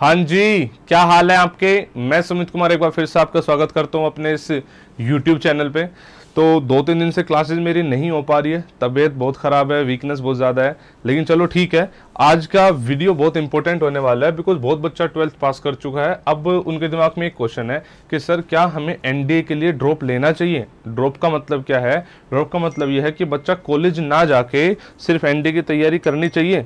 हाँ जी क्या हाल है आपके मैं सुमित कुमार एक बार फिर से आपका स्वागत करता हूँ अपने इस YouTube चैनल पे तो दो तीन दिन से क्लासेस मेरी नहीं हो पा रही है तबीयत बहुत ख़राब है वीकनेस बहुत ज़्यादा है लेकिन चलो ठीक है आज का वीडियो बहुत इंपॉर्टेंट होने वाला है बिकॉज बहुत बच्चा ट्वेल्थ पास कर चुका है अब उनके दिमाग में एक क्वेश्चन है कि सर क्या हमें एनडीए के लिए ड्रॉप लेना चाहिए ड्रॉप का मतलब क्या है ड्रॉप का मतलब यह है कि बच्चा कॉलेज ना जाके सिर्फ एनडीए की तैयारी करनी चाहिए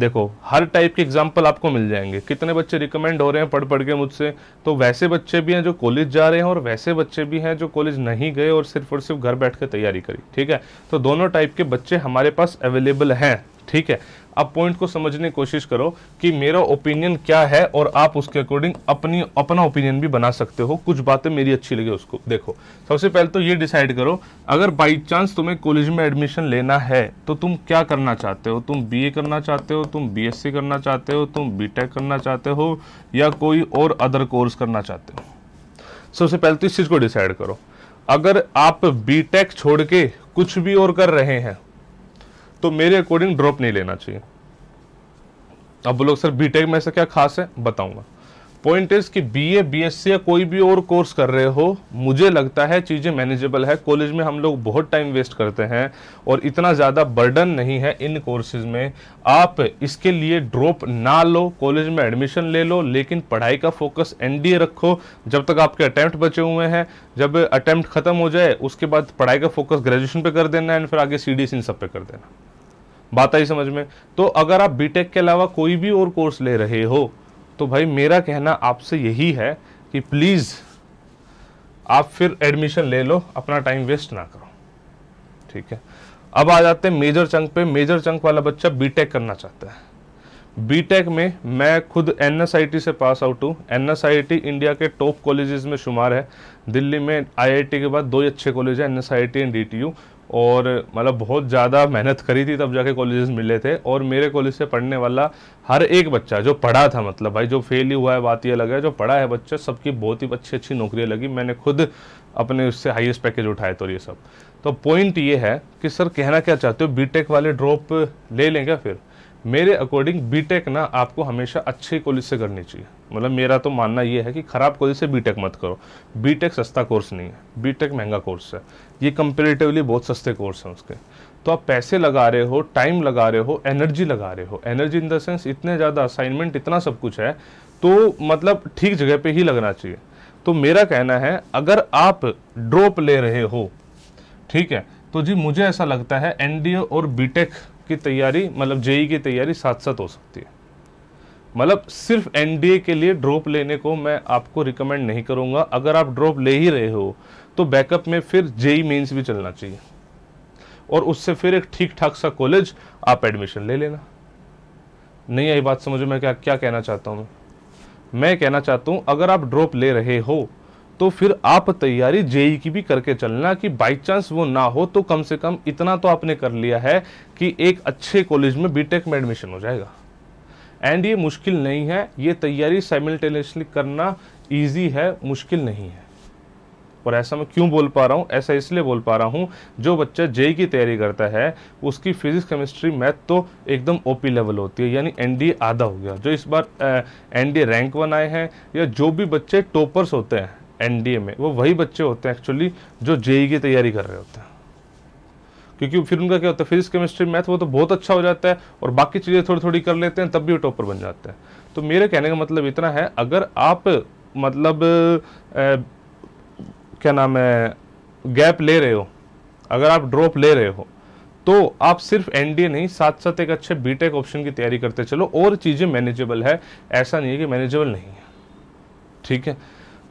देखो हर टाइप के एग्जाम्पल आपको मिल जाएंगे कितने बच्चे रिकमेंड हो रहे हैं पढ़ पढ़ के मुझसे तो वैसे बच्चे भी हैं जो कॉलेज जा रहे हैं और वैसे बच्चे भी हैं जो कॉलेज नहीं गए और सिर्फ और सिर्फ घर बैठ कर तैयारी करी ठीक है तो दोनों टाइप के बच्चे हमारे पास अवेलेबल हैं ठीक है अब पॉइंट को समझने की कोशिश करो कि मेरा ओपिनियन क्या है और आप उसके अकॉर्डिंग अपनी अपना ओपिनियन भी बना सकते हो कुछ बातें मेरी अच्छी लगी उसको देखो सबसे पहले तो ये डिसाइड करो अगर बाई चांस तुम्हें कॉलेज में एडमिशन लेना है तो तुम क्या करना चाहते हो तुम बी करना चाहते हो तुम बी करना चाहते हो तुम बी करना चाहते हो या कोई और अदर कोर्स करना चाहते हो सबसे पहले तो इस चीज़ को डिसाइड करो अगर आप बीटेक छोड़ के कुछ भी और कर रहे हैं तो मेरे अकॉर्डिंग ड्रॉप नहीं लेना चाहिए अब बोलो सर बीटेक में ऐसा क्या खास है बताऊंगा पॉइंट इज कि बीए बीएससी या कोई भी और कोर्स कर रहे हो मुझे लगता है चीज़ें मैनेजेबल है कॉलेज में हम लोग बहुत टाइम वेस्ट करते हैं और इतना ज़्यादा बर्डन नहीं है इन कोर्सेज में आप इसके लिए ड्रॉप ना लो कॉलेज में एडमिशन ले लो लेकिन पढ़ाई का फोकस एनडीए रखो जब तक आपके अटैम्प्ट बचे हुए हैं जब अटैम्प्ट खत्म हो जाए उसके बाद पढ़ाई का फोकस ग्रेजुएशन पे कर देना एंड फिर आगे सी इन सब पे कर देना बात आई समझ में तो अगर आप बीटेक के अलावा कोई भी और कोर्स ले रहे हो तो भाई मेरा कहना आपसे यही है कि प्लीज़ आप फिर एडमिशन ले लो अपना टाइम वेस्ट ना करो ठीक है अब आ जाते हैं मेजर चंक पे मेजर चंक वाला बच्चा बीटेक करना चाहता है बीटेक में मैं खुद एन से पास आउट हूँ एन इंडिया के टॉप कॉलेजेस में शुमार है दिल्ली में आईआईटी के बाद दो ही अच्छे कॉलेज हैं N S I and D और मतलब बहुत ज़्यादा मेहनत करी थी तब जाके कॉलेजेस मिले थे और मेरे कॉलेज से पढ़ने वाला हर एक बच्चा जो पढ़ा था मतलब भाई जो फेल ही हुआ है बात ये अलग है जो पढ़ा है बच्चा सबकी बहुत ही अच्छी अच्छी नौकरियाँ लगी मैंने खुद अपने उससे हाईएस्ट पैकेज उठाए तो ये सब तो पॉइंट ये है कि सर कहना क्या चाहते हो बी वाले ड्रॉप ले लेंगे फिर मेरे अकॉर्डिंग बी ना आपको हमेशा अच्छे कॉलेज से करनी चाहिए मतलब मेरा तो मानना ये है कि ख़राब कॉलेज से बीटेक मत करो बीटेक सस्ता कोर्स नहीं है बीटेक महंगा कोर्स है ये कंपेरेटिवली बहुत सस्ते कोर्स हैं उसके तो आप पैसे लगा रहे हो टाइम लगा रहे हो एनर्जी लगा रहे हो एनर्जी इन द सेंस इतने ज़्यादा असाइनमेंट इतना सब कुछ है तो मतलब ठीक जगह पे ही लगना चाहिए तो मेरा कहना है अगर आप ड्रॉप ले रहे हो ठीक है तो जी मुझे ऐसा लगता है एनडीए और बीटेक की तैयारी मतलब जेई e की तैयारी साथ साथ हो सकती है मतलब सिर्फ एनडीए के लिए ड्रॉप लेने को मैं आपको रिकमेंड नहीं करूँगा अगर आप ड्रॉप ले ही रहे हो तो बैकअप में फिर जेई मेंस e भी चलना चाहिए और उससे फिर एक ठीक ठाक सा कॉलेज आप एडमिशन ले लेना नहीं आई बात समझो मैं क्या क्या कहना चाहता हूँ मैं कहना चाहता हूँ अगर आप ड्रॉप ले रहे हो तो फिर आप तैयारी जेई e की भी करके चलना कि बाई चांस वो ना हो तो कम से कम इतना तो आपने कर लिया है कि एक अच्छे कॉलेज में बीटेक में एडमिशन हो जाएगा एंड ये मुश्किल नहीं है ये तैयारी साइमल्टेनियसली करना ईजी है मुश्किल नहीं है और ऐसा मैं क्यों बोल पा रहा हूँ ऐसा इसलिए बोल पा रहा हूँ जो बच्चा जेई की तैयारी करता है उसकी फिजिक्स केमिस्ट्री मैथ तो एकदम ओपी लेवल होती है यानी एनडीए आधा हो गया जो इस बार एनडीए रैंक वन आए हैं या जो भी बच्चे टॉपर्स होते हैं एनडीए में वो वही बच्चे होते हैं एक्चुअली जो जेई e की तैयारी कर रहे होते हैं क्योंकि फिर उनका क्या होता है फिजिक्स केमिस्ट्री मैथ वो तो बहुत अच्छा हो जाता है और बाकी चीज़ें थोड़ी थोड़ी कर लेते हैं तब भी वो टॉपर बन जाते हैं तो मेरे कहने का मतलब इतना है अगर आप मतलब ए, क्या नाम है गैप ले रहे हो अगर आप ड्रॉप ले रहे हो तो आप सिर्फ एनडीए नहीं साथ साथ एक अच्छे बीटेक ऑप्शन की तैयारी करते चलो और चीज़ें मैनेजेबल है ऐसा नहीं है कि मैनेजेबल नहीं है ठीक है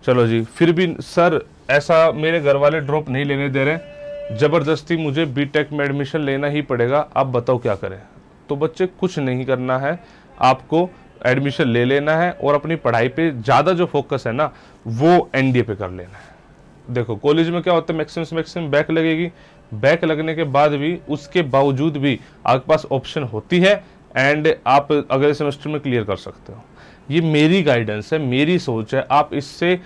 चलो जी फिर भी सर ऐसा मेरे घर वाले ड्रॉप नहीं लेने दे रहे ज़बरदस्ती मुझे बीटेक में एडमिशन लेना ही पड़ेगा आप बताओ क्या करें तो बच्चे कुछ नहीं करना है आपको एडमिशन ले लेना है और अपनी पढ़ाई पे ज़्यादा जो फोकस है ना वो एनडीए पे कर लेना है देखो कॉलेज में क्या होता है मैक्सिमम से मैक्सिमम बैक लगेगी बैक लगने के बाद भी उसके बावजूद भी आपके पास ऑप्शन होती है एंड आप अगले सेमेस्टर में क्लियर कर सकते हो ये मेरी गाइडेंस है मेरी सोच है आप इससे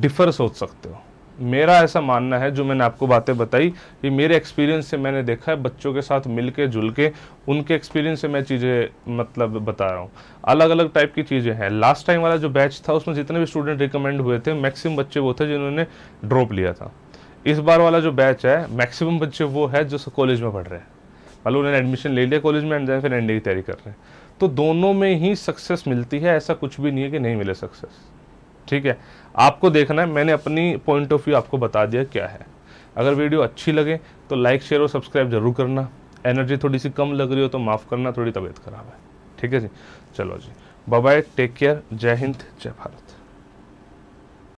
डिफर सोच सकते हो मेरा ऐसा मानना है जो मैंने आपको बातें बताई ये मेरे एक्सपीरियंस से मैंने देखा है बच्चों के साथ मिल के जुल के उनके एक्सपीरियंस से मैं चीज़ें मतलब बता रहा हूँ अलग अलग टाइप की चीज़ें हैं लास्ट टाइम वाला जो बैच था उसमें जितने भी स्टूडेंट रिकमेंड हुए थे मैक्सिमम बच्चे वो थे जिन्होंने ड्रॉप लिया था इस बार वाला जो बैच है मैक्सिमम बच्चे वो है जो कॉलेज में पढ़ रहे हैं मतलब उन्होंने एडमिशन ले लिया कॉलेज में एंड फिर एन की तैयारी कर रहे हैं तो दोनों में ही सक्सेस मिलती है ऐसा कुछ भी नहीं है कि नहीं मिले सक्सेस ठीक है आपको देखना है मैंने अपनी पॉइंट ऑफ व्यू आपको बता दिया क्या है अगर वीडियो अच्छी लगे तो लाइक शेयर और सब्सक्राइब जरूर करना एनर्जी थोड़ी सी कम लग रही हो तो माफ़ करना थोड़ी तबीयत खराब है ठीक है जी चलो जी बाय टेक केयर जय हिंद जय भारत